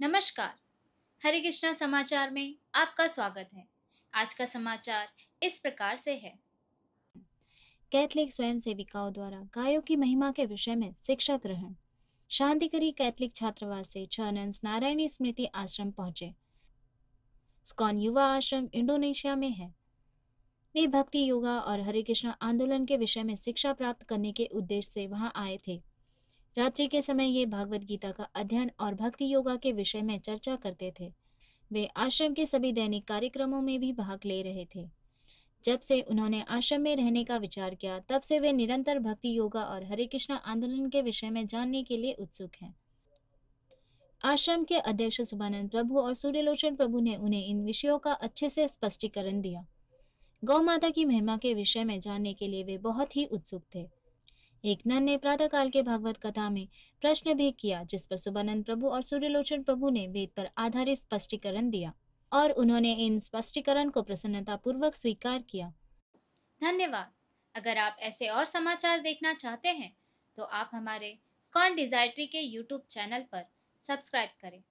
नमस्कार हरे कृष्णा समाचार में आपका स्वागत है आज का समाचार इस प्रकार से है कैथलिक स्वयं सेविकाओं द्वारा गायों की महिमा के विषय में शिक्षा ग्रहण करी कैथलिक छात्रावास से छनंस नारायणी स्मृति आश्रम पहुंचे स्कॉन युवा आश्रम इंडोनेशिया में है वे भक्ति योगा और हरे कृष्णा आंदोलन के विषय में शिक्षा प्राप्त करने के उद्देश्य से वहां आए थे रात्रि के समय ये भागवत गीता का अध्ययन और भक्ति योगा के विषय में चर्चा करते थे वे आश्रम के सभी दैनिक कार्यक्रमों में भी भाग ले रहे थे जब से उन्होंने आश्रम में रहने का विचार किया तब से वे निरंतर भक्ति योगा और हरे कृष्णा आंदोलन के विषय में जानने के लिए उत्सुक हैं आश्रम के अध्यक्ष सुभानंद प्रभु और सूर्यलोचन प्रभु ने उन्हें इन विषयों का अच्छे से स्पष्टीकरण दिया गौ माता की महिमा के विषय में जानने के लिए वे बहुत ही उत्सुक थे एक नन ने प्रातःकाल के भागवत कथा में प्रश्न भी किया जिस पर सुबानंद प्रभु और सूर्यलोचन प्रभु ने वेद पर आधारित स्पष्टीकरण दिया और उन्होंने इन स्पष्टीकरण को प्रसन्नता पूर्वक स्वीकार किया धन्यवाद अगर आप ऐसे और समाचार देखना चाहते हैं तो आप हमारे स्कॉन डिजायट्री के यूट्यूब चैनल पर सब्सक्राइब करें